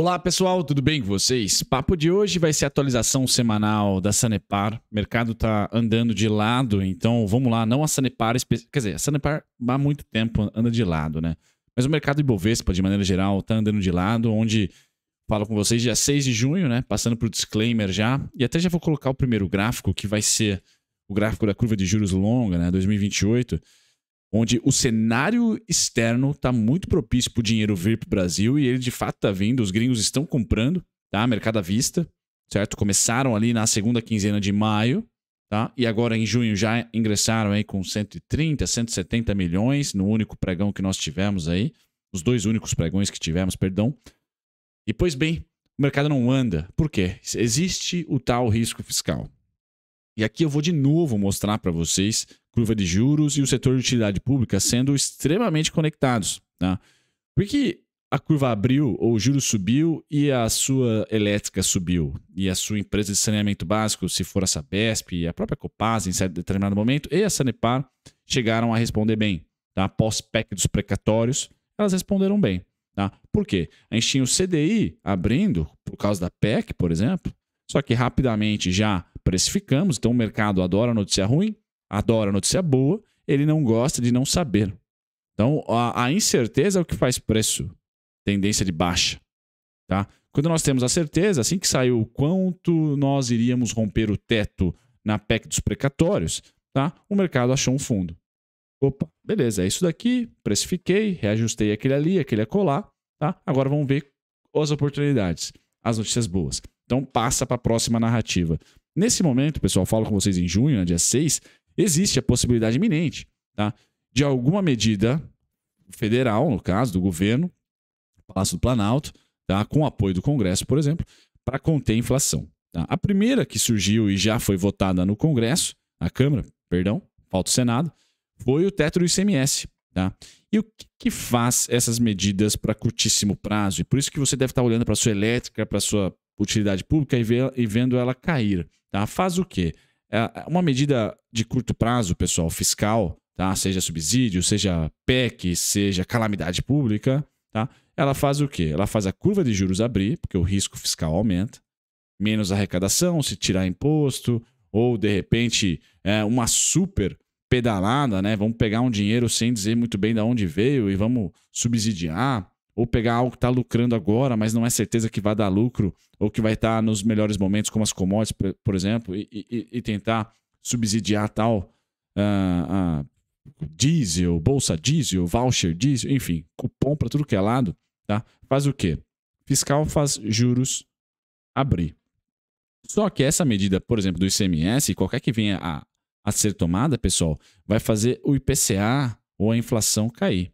Olá pessoal, tudo bem com vocês? Papo de hoje vai ser a atualização semanal da Sanepar. O mercado tá andando de lado, então vamos lá, não a Sanepar, quer dizer, a Sanepar há muito tempo anda de lado, né? Mas o mercado Ibovespa, de maneira geral, tá andando de lado, onde falo com vocês dia 6 de junho, né? Passando por disclaimer já, e até já vou colocar o primeiro gráfico, que vai ser o gráfico da curva de juros longa, né? 2028 onde o cenário externo está muito propício para o dinheiro vir para o Brasil e ele de fato está vindo, os gringos estão comprando, tá? Mercado à vista, certo? Começaram ali na segunda quinzena de maio, tá? E agora em junho já ingressaram aí com 130, 170 milhões no único pregão que nós tivemos aí, os dois únicos pregões que tivemos, perdão. E pois bem, o mercado não anda. Por quê? Existe o tal risco fiscal. E aqui eu vou de novo mostrar para vocês curva de juros e o setor de utilidade pública sendo extremamente conectados. Tá? Porque a curva abriu, ou o juro subiu e a sua elétrica subiu, e a sua empresa de saneamento básico, se for a Sabesp, e a própria Copasa em certo determinado momento, e a Sanepar chegaram a responder bem. Tá? Após PEC dos precatórios, elas responderam bem. Tá? Por quê? A gente tinha o CDI abrindo por causa da PEC, por exemplo, só que rapidamente já precificamos. Então o mercado adora notícia ruim, adora notícia boa, ele não gosta de não saber. Então a, a incerteza é o que faz preço, tendência de baixa. Tá? Quando nós temos a certeza, assim que saiu quanto nós iríamos romper o teto na PEC dos precatórios, tá? o mercado achou um fundo. Opa, beleza, é isso daqui, precifiquei, reajustei aquele ali, aquele acolá, tá? Agora vamos ver as oportunidades, as notícias boas. Então passa para a próxima narrativa. Nesse momento, pessoal, falo com vocês em junho, né, dia 6, existe a possibilidade iminente tá? de alguma medida federal, no caso, do governo, Palácio do Planalto, tá? com apoio do Congresso, por exemplo, para conter a inflação. Tá? A primeira que surgiu e já foi votada no Congresso, na Câmara, perdão, falta o Senado, foi o teto do ICMS. Tá? E o que, que faz essas medidas para curtíssimo prazo? E por isso que você deve estar tá olhando para a sua elétrica, para a sua utilidade pública e, e vendo ela cair. Tá? Faz o quê? É, é uma medida de curto prazo, pessoal, fiscal, tá? seja subsídio, seja PEC, seja calamidade pública, tá? ela faz o quê? Ela faz a curva de juros abrir, porque o risco fiscal aumenta, menos arrecadação, se tirar imposto, ou de repente é, uma super pedalada, né? Vamos pegar um dinheiro sem dizer muito bem de onde veio e vamos subsidiar ou pegar algo que está lucrando agora, mas não é certeza que vai dar lucro, ou que vai estar tá nos melhores momentos, como as commodities, por exemplo, e, e, e tentar subsidiar tal uh, uh, diesel, bolsa diesel, voucher diesel, enfim, cupom para tudo que é lado, tá? faz o quê? Fiscal faz juros abrir. Só que essa medida, por exemplo, do ICMS, qualquer que venha a, a ser tomada, pessoal, vai fazer o IPCA ou a inflação cair.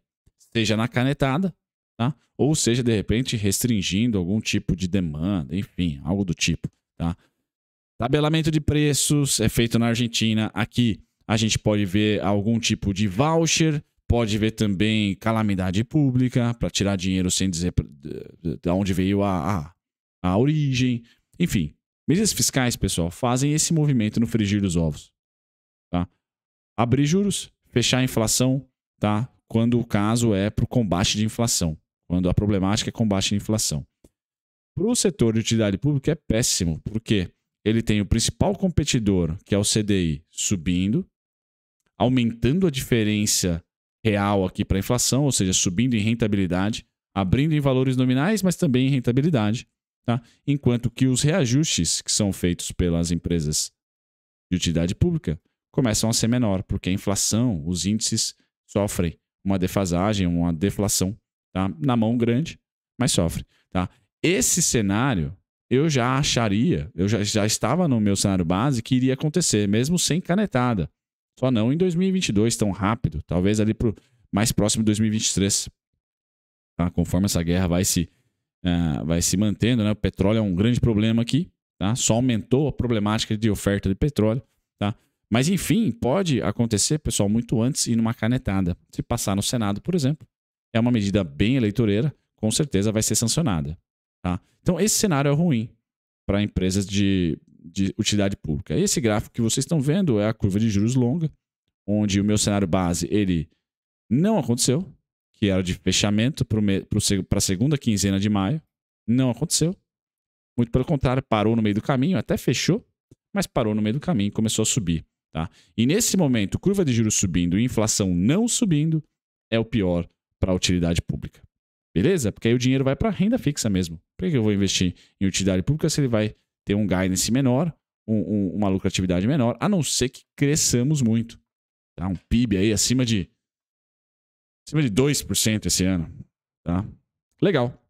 Seja na canetada, tá? Ou seja, de repente, restringindo algum tipo de demanda, enfim, algo do tipo, tá? Tabelamento de preços é feito na Argentina. Aqui a gente pode ver algum tipo de voucher, pode ver também calamidade pública para tirar dinheiro sem dizer de onde veio a, a, a origem. Enfim, medidas fiscais, pessoal, fazem esse movimento no frigir dos ovos. Tá? Abrir juros, fechar a inflação, tá? quando o caso é para o combate de inflação quando a problemática é combate à inflação. Para o setor de utilidade pública é péssimo, porque ele tem o principal competidor, que é o CDI, subindo, aumentando a diferença real aqui para a inflação, ou seja, subindo em rentabilidade, abrindo em valores nominais, mas também em rentabilidade. Tá? Enquanto que os reajustes que são feitos pelas empresas de utilidade pública começam a ser menor, porque a inflação, os índices sofrem uma defasagem, uma deflação tá? Na mão grande, mas sofre, tá? Esse cenário eu já acharia, eu já, já estava no meu cenário base que iria acontecer, mesmo sem canetada. Só não em 2022 tão rápido, talvez ali pro mais próximo de 2023. Tá? Conforme essa guerra vai se uh, vai se mantendo, né? O petróleo é um grande problema aqui, tá? Só aumentou a problemática de oferta de petróleo, tá? Mas enfim, pode acontecer, pessoal, muito antes e numa canetada. Se passar no Senado, por exemplo, é uma medida bem eleitoreira, com certeza vai ser sancionada. Tá? Então, esse cenário é ruim para empresas de, de utilidade pública. Esse gráfico que vocês estão vendo é a curva de juros longa, onde o meu cenário base ele não aconteceu, que era de fechamento para a segunda quinzena de maio. Não aconteceu. Muito pelo contrário, parou no meio do caminho, até fechou, mas parou no meio do caminho e começou a subir. Tá? E nesse momento, curva de juros subindo e inflação não subindo é o pior para a utilidade pública. Beleza? Porque aí o dinheiro vai para renda fixa mesmo. Por que eu vou investir em utilidade pública se ele vai ter um guidance menor, um, um, uma lucratividade menor, a não ser que cresçamos muito. Tá? Um PIB aí acima de, acima de 2% esse ano. Tá? Legal.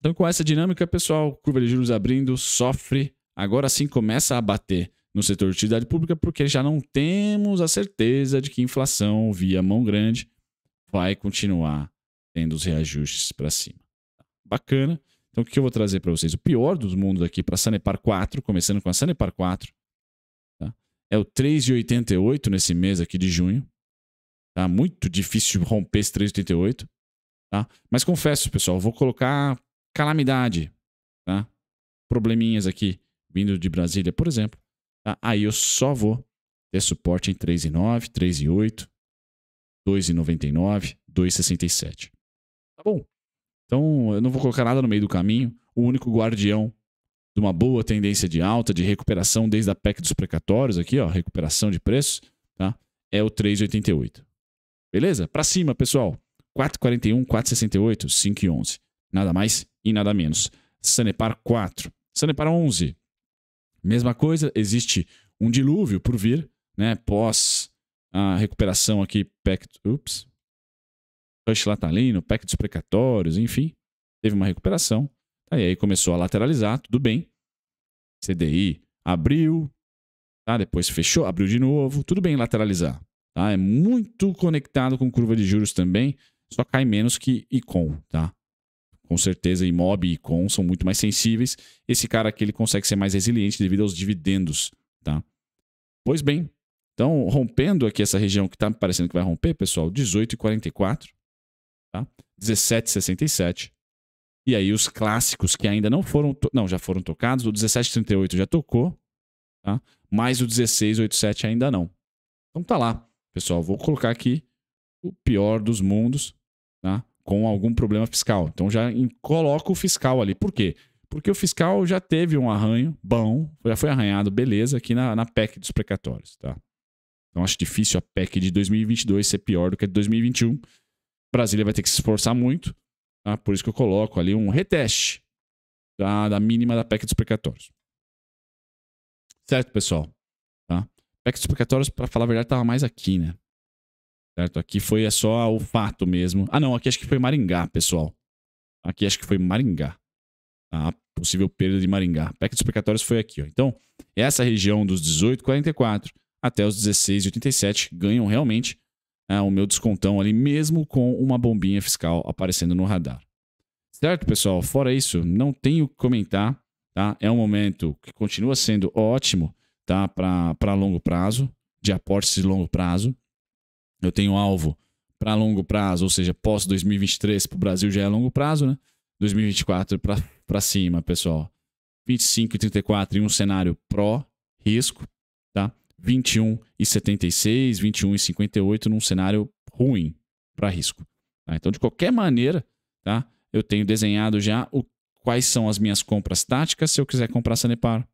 Então, com essa dinâmica, pessoal, curva de juros abrindo, sofre. Agora sim começa a bater no setor de utilidade pública, porque já não temos a certeza de que inflação via mão grande vai continuar tendo os reajustes para cima. Bacana. Então, o que eu vou trazer para vocês? O pior dos mundos aqui para a Sanepar 4, começando com a Sanepar 4, tá? é o 3,88 nesse mês aqui de junho. Tá? Muito difícil romper esse 3,88. Tá? Mas confesso, pessoal, vou colocar calamidade, tá? probleminhas aqui vindo de Brasília, por exemplo. Tá? Aí eu só vou ter suporte em 3,9, 3,8. 2,99, 2,67. Tá bom. Então, eu não vou colocar nada no meio do caminho. O único guardião de uma boa tendência de alta, de recuperação desde a PEC dos precatórios aqui, ó, recuperação de preços, tá? É o 3,88. Beleza? Para cima, pessoal. 4,41, 4,68, 5,11. Nada mais e nada menos. Sanepar 4. Sanepar 11. Mesma coisa, existe um dilúvio por vir, né? Pós a recuperação aqui, pacto, ups, Rush Latalino, tá dos precatórios, enfim, teve uma recuperação. Aí, tá, aí começou a lateralizar, tudo bem. CDI abriu, tá? depois fechou, abriu de novo, tudo bem lateralizar. Tá? É muito conectado com curva de juros também, só cai menos que ICOM, tá? Com certeza, IMOB e ICOM são muito mais sensíveis. Esse cara aqui ele consegue ser mais resiliente devido aos dividendos, tá? Pois bem, então, rompendo aqui essa região que está me parecendo que vai romper, pessoal, 18,44, tá? 17,67. E aí os clássicos que ainda não foram, não, já foram tocados, o 17,38 já tocou, tá? Mas o 16,87 ainda não. Então tá lá, pessoal, vou colocar aqui o pior dos mundos, tá? Com algum problema fiscal. Então já coloco o fiscal ali. Por quê? Porque o fiscal já teve um arranho bom, já foi arranhado, beleza, aqui na, na PEC dos precatórios, tá? Então acho difícil a PEC de 2022 ser pior do que a de 2021. Brasília vai ter que se esforçar muito, tá? Por isso que eu coloco ali um reteste da, da mínima da PEC dos precatórios. Certo, pessoal? Tá? PEC dos precatórios, para falar a verdade, tava mais aqui, né? Certo? Aqui foi é só o fato mesmo. Ah, não, aqui acho que foi Maringá, pessoal. Aqui acho que foi Maringá. A tá? possível perda de Maringá. PEC dos precatórios foi aqui, ó. Então, essa região dos 18,44 até os 16,87 ganham realmente né, o meu descontão ali, mesmo com uma bombinha fiscal aparecendo no radar. Certo, pessoal? Fora isso, não tenho o que comentar. Tá? É um momento que continua sendo ótimo tá? para pra longo prazo, de aportes de longo prazo. Eu tenho alvo para longo prazo, ou seja, pós 2023 para o Brasil já é longo prazo, né? 2024 para cima, pessoal. 25 e 34 em um cenário pró-risco, tá? 21,76, 21,58 num cenário ruim para risco. Tá? Então, de qualquer maneira, tá? eu tenho desenhado já o, quais são as minhas compras táticas se eu quiser comprar Sanepar.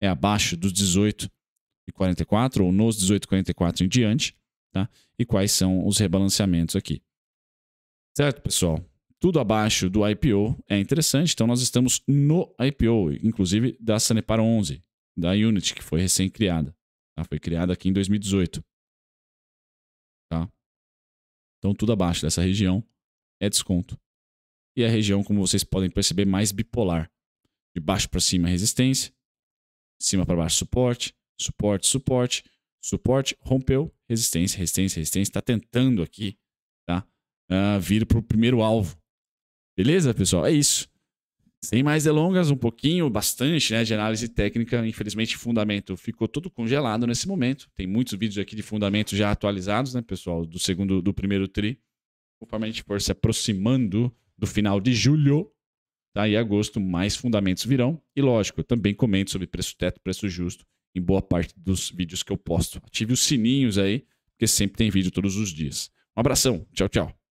É abaixo dos 18,44 ou nos 18,44 em diante. Tá? E quais são os rebalanceamentos aqui. Certo, pessoal? Tudo abaixo do IPO é interessante, então nós estamos no IPO, inclusive da Sanepar 11, da Unity, que foi recém-criada. Tá? Foi criada aqui em 2018. Tá? Então tudo abaixo dessa região é desconto. E a região, como vocês podem perceber, mais bipolar. De baixo para cima resistência, de cima para baixo suporte, suporte, suporte, suporte, rompeu, resistência, resistência, resistência. Está tentando aqui tá? Uh, ah, vir para o primeiro alvo. Beleza, pessoal? É isso. Sem mais delongas, um pouquinho, bastante, né, de análise técnica. Infelizmente, fundamento ficou todo congelado nesse momento. Tem muitos vídeos aqui de fundamento já atualizados, né, pessoal, do segundo, do primeiro tri. Conforme a gente for se aproximando do final de julho, tá? E agosto, mais fundamentos virão. E lógico, eu também comento sobre preço teto, preço justo, em boa parte dos vídeos que eu posto. Ative os sininhos aí, porque sempre tem vídeo todos os dias. Um abração, tchau, tchau.